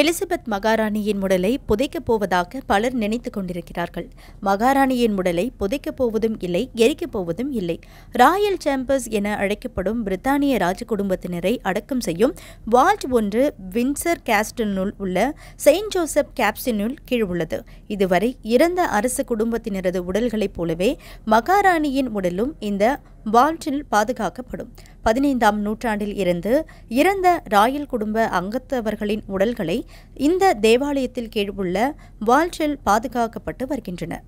Elizabeth மகாராணியின் உடலை புதைக்கப் போவதாக பலர் நினைத்து கொண்டிருக்கிறார்கள் மகாராணியின் உடலை புதைக்கப் போவதும் இல்லை எரிக்கப் போவதும் இல்லை ராயல் சேம்பர்ஸ் என அழைக்கப்படும் பிரித்தானிய ராஜ குடும்பத்தினரை அடக்கம் செய்யும் வால்ட் ஒன்று வின்சர் கேஸ்டனுள் உள்ள செயின்ட் ஜோசப் கேப்சினுள் கீழ் உள்ளது இதுவரை இறந்த அரசு குடும்பத்தினரது உடல்களைப் போலவே மகாராணியின் உடலும் இந்த வால்டில் பாதுகாக்கப்படும் பதினைந்தாம் நூற்றாண்டில் இருந்து இறந்த ராயல் குடும்ப அங்கத்தவர்களின் உடல்களை இந்த தேவாலயத்தில் கீழ் உள்ள வால்டில் பாதுகாக்கப்பட்டு வருகின்றன